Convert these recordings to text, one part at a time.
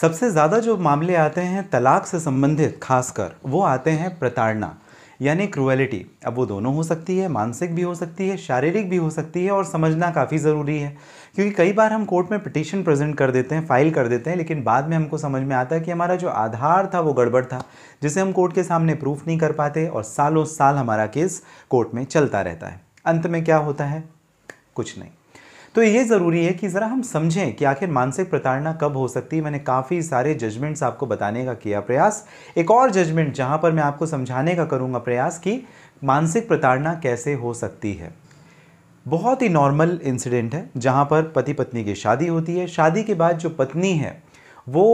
सबसे ज़्यादा जो मामले आते हैं तलाक से संबंधित खासकर वो आते हैं प्रताड़ना यानी क्रुएलिटी अब वो दोनों हो सकती है मानसिक भी हो सकती है शारीरिक भी हो सकती है और समझना काफ़ी ज़रूरी है क्योंकि कई बार हम कोर्ट में पिटिशन प्रेजेंट कर देते हैं फाइल कर देते हैं लेकिन बाद में हमको समझ में आता है कि हमारा जो आधार था वो गड़बड़ था जिसे हम कोर्ट के सामने प्रूफ नहीं कर पाते और सालों साल हमारा केस कोर्ट में चलता रहता है अंत में क्या होता है कुछ नहीं तो ये ज़रूरी है कि ज़रा हम समझें कि आखिर मानसिक प्रताड़ना कब हो सकती है मैंने काफ़ी सारे जजमेंट्स आपको बताने का किया प्रयास एक और जजमेंट जहाँ पर मैं आपको समझाने का करूँगा प्रयास कि मानसिक प्रताड़ना कैसे हो सकती है बहुत ही नॉर्मल इंसिडेंट है जहाँ पर पति पत्नी की शादी होती है शादी के बाद जो पत्नी है वो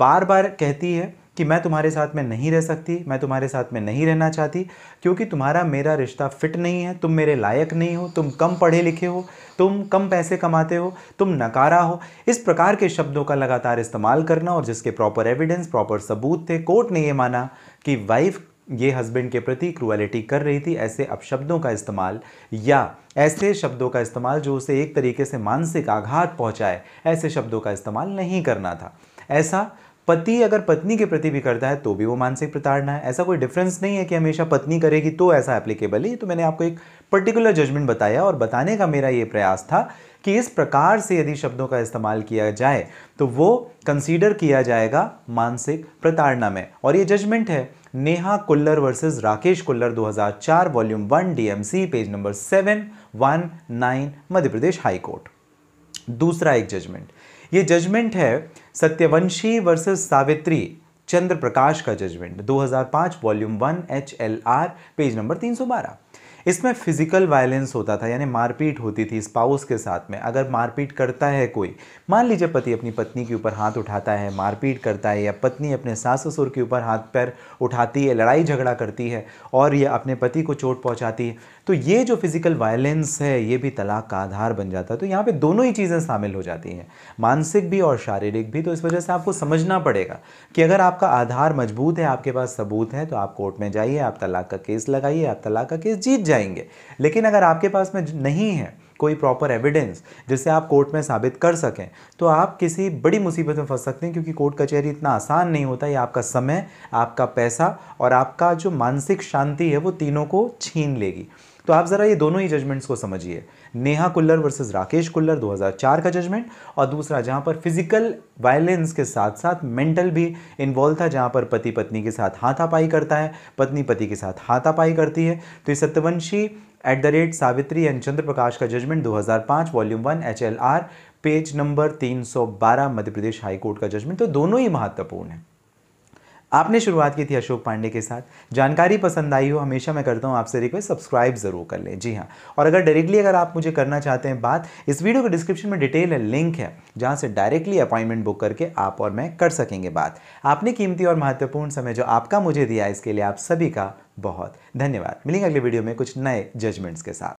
बार बार कहती है कि मैं तुम्हारे साथ में नहीं रह सकती मैं तुम्हारे साथ में नहीं रहना चाहती क्योंकि तुम्हारा मेरा रिश्ता फिट नहीं है तुम मेरे लायक नहीं हो तुम कम पढ़े लिखे हो तुम कम पैसे कमाते हो तुम नकारा हो इस प्रकार के शब्दों का लगातार इस्तेमाल करना और जिसके प्रॉपर एविडेंस प्रॉपर सबूत थे कोर्ट ने ये माना कि वाइफ ये हस्बैंड के प्रति क्रुअलिटी कर रही थी ऐसे अपशब्दों का इस्तेमाल या ऐसे शब्दों का इस्तेमाल जो उसे एक तरीके से मानसिक आघात पहुंचाए ऐसे शब्दों का इस्तेमाल नहीं करना था ऐसा पति अगर पत्नी के प्रति भी करता है तो भी वो मानसिक प्रताड़ना है ऐसा कोई डिफरेंस नहीं है कि हमेशा पत्नी करेगी तो ऐसा एप्लीकेबल है तो मैंने आपको एक पर्टिकुलर जजमेंट बताया और बताने का मेरा ये प्रयास था कि इस प्रकार से यदि शब्दों का इस्तेमाल किया जाए तो वो कंसीडर किया जाएगा मानसिक प्रताड़ना में और ये जजमेंट है Neha Kullar versus Rakesh Kullar 2004 volume one DMC page number nine Madhya Pradesh high court दूसरा एक जजमेंट ये जजमेंट है सत्यवंशी वर्सेस सावित्री चंद्र प्रकाश का judgement 2005 volume one H L R page number 312 इसमें फिजिकल वायलेंस होता था यानी मारपीट होती थी स्पाउस के साथ में अगर मारपीट करता है कोई मान लीजिए पति अपनी पत्नी के ऊपर हाथ उठाता है मारपीट करता है या पत्नी अपने सास ससुर के ऊपर हाथ पैर उठाती है लड़ाई झगड़ा करती है और यह अपने पति को चोट पहुँचाती है तो ये जो फिज़िकल वायलेंस है ये भी तलाक का आधार बन जाता है तो यहाँ पर दोनों ही चीज़ें शामिल हो जाती हैं मानसिक भी और शारीरिक भी तो इस वजह से आपको समझना पड़ेगा कि अगर आपका आधार मजबूत है आपके पास सबूत है तो आप कोर्ट में जाइए आप तलाक का केस लगाइए आप तलाक का केस जीत जाए जाएंगे लेकिन अगर आपके पास में नहीं है कोई प्रॉपर एविडेंस जिसे आप कोर्ट में साबित कर सकें तो आप किसी बड़ी मुसीबत में फंस सकते हैं क्योंकि कोर्ट कचहरी इतना आसान नहीं होता ये आपका समय आपका पैसा और आपका जो मानसिक शांति है वो तीनों को छीन लेगी तो आप ज़रा ये दोनों ही जजमेंट्स को समझिए नेहा कुल्लर वर्सेस राकेश कुल्लर 2004 का जजमेंट और दूसरा जहाँ पर फिजिकल वायलेंस के साथ साथ मेंटल भी इन्वॉल्व था जहाँ पर पति पत्नी के साथ हाथापाई करता है पत्नी पति के साथ हाथापाई करती है तो ये Satyavanshi at the rate Savitri and Chandra Prakash का judgement 2005 volume one H page number 312 Madhya Pradesh high court का जजमेंट तो दोनों ही महत्वपूर्ण है आपने शुरुआत की थी अशोक पांडे के साथ जानकारी पसंद आई हो हमेशा मैं करता हूँ आपसे रिक्वेस्ट सब्सक्राइब ज़रूर कर लें जी हाँ और अगर डायरेक्टली अगर आप मुझे करना चाहते हैं बात इस वीडियो के डिस्क्रिप्शन में डिटेल है लिंक है जहाँ से डायरेक्टली अपॉइंटमेंट बुक करके आप और मैं कर सकेंगे बात आपने कीमती और महत्वपूर्ण समय जो आपका मुझे दिया इसके लिए आप सभी का बहुत धन्यवाद मिलेंगे अगले वीडियो में कुछ नए जजमेंट्स के साथ